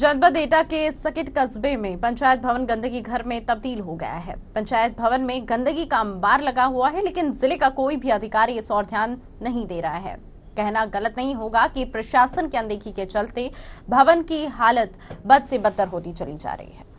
जनपद एटा के सकिट कस्बे में पंचायत भवन गंदगी घर में तब्दील हो गया है पंचायत भवन में गंदगी का अंबार लगा हुआ है लेकिन जिले का कोई भी अधिकारी इस और ध्यान नहीं दे रहा है कहना गलत नहीं होगा कि प्रशासन की अनदेखी के चलते भवन की हालत बद से बदतर होती चली जा रही है